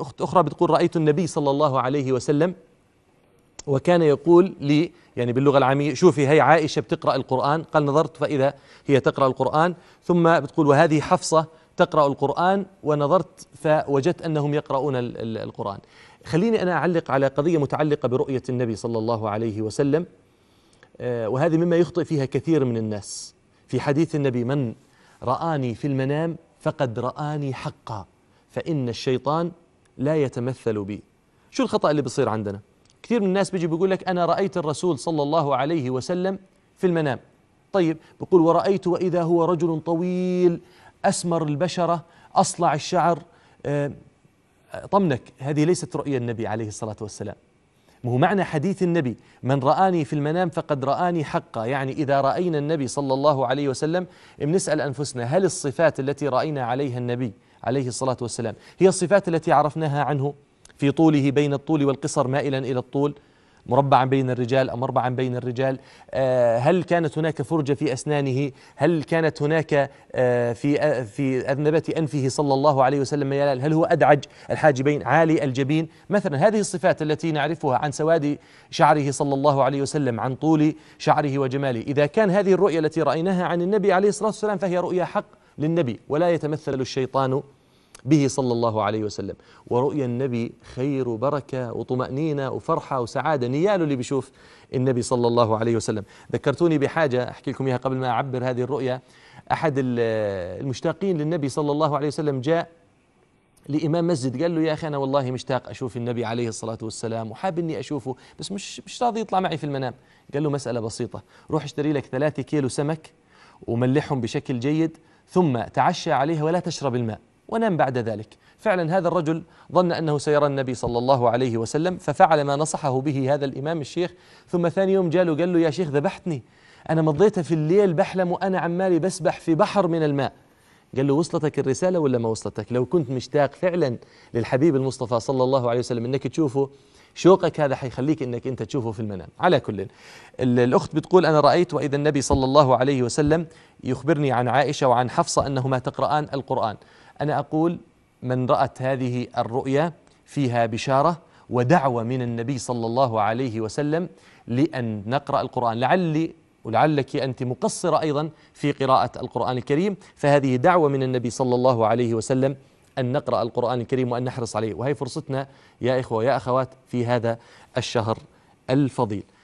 أخت أخرى بتقول رأيت النبي صلى الله عليه وسلم وكان يقول لي يعني باللغة العامية شوفي هي عائشة بتقرأ القرآن قال نظرت فإذا هي تقرأ القرآن ثم بتقول وهذه حفصة تقرأ القرآن ونظرت فوجدت أنهم يقرؤون القرآن خليني أنا أعلق على قضية متعلقة برؤية النبي صلى الله عليه وسلم آه، وهذه مما يخطئ فيها كثير من الناس في حديث النبي من رآني في المنام فقد رآني حقا فإن الشيطان لا يتمثل بي شو الخطأ اللي بيصير عندنا كثير من الناس بيجي بيقول لك أنا رأيت الرسول صلى الله عليه وسلم في المنام طيب بقول ورأيت وإذا هو رجل طويل أسمر البشرة أصلع الشعر آه، طمنك هذه ليست رؤيا النبي عليه الصلاة والسلام هو معنى حديث النبي من رآني في المنام فقد رآني حقا يعني إذا رأينا النبي صلى الله عليه وسلم بنسأل أنفسنا هل الصفات التي رأينا عليها النبي عليه الصلاة والسلام هي الصفات التي عرفناها عنه في طوله بين الطول والقصر مائلا إلى الطول مربعا بين الرجال أو مربعا بين الرجال آه، هل كانت هناك فرجة في أسنانه هل كانت هناك آه، في آه، في أذنبة أنفه صلى الله عليه وسلم ميلال هل هو أدعج الحاجبين عالي الجبين مثلا هذه الصفات التي نعرفها عن سواد شعره صلى الله عليه وسلم عن طول شعره وجماله إذا كان هذه الرؤية التي رأيناها عن النبي عليه الصلاة والسلام فهي رؤيا حق للنبي ولا يتمثل الشيطان به صلى الله عليه وسلم ورؤيا النبي خير وبركة وطمأنينة وفرحة وسعادة نياله اللي بيشوف النبي صلى الله عليه وسلم ذكرتوني بحاجة أحكي لكم إياها قبل ما أعبر هذه الرؤيا أحد المشتاقين للنبي صلى الله عليه وسلم جاء لإمام مسجد قال له يا أخي أنا والله مشتاق أشوف النبي عليه الصلاة والسلام وحاب إني أشوفه بس مش مش راضي يطلع معي في المنام قال له مسألة بسيطة روح اشتري لك ثلاثة كيلو سمك وملحهم بشكل جيد ثم تعشى عليها ولا تشرب الماء ونام بعد ذلك فعلا هذا الرجل ظن أنه سيرى النبي صلى الله عليه وسلم ففعل ما نصحه به هذا الإمام الشيخ ثم ثاني يوم جاله قال له يا شيخ ذبحتني أنا مضيت في الليل بحلم وأنا عمالي بسبح في بحر من الماء قال له وصلتك الرسالة ولا ما وصلتك لو كنت مشتاق فعلا للحبيب المصطفى صلى الله عليه وسلم انك تشوفه شوقك هذا حيخليك انك انت تشوفه في المنام على كل الاخت بتقول انا رايت واذا النبي صلى الله عليه وسلم يخبرني عن عائشه وعن حفصه انهما تقران القران انا اقول من رات هذه الرؤيا فيها بشاره ودعوه من النبي صلى الله عليه وسلم لان نقرا القران لعلي ولعلك أنت مقصرة أيضا في قراءة القرآن الكريم فهذه دعوة من النبي صلى الله عليه وسلم أن نقرأ القرآن الكريم وأن نحرص عليه وهي فرصتنا يا إخوة يا أخوات في هذا الشهر الفضيل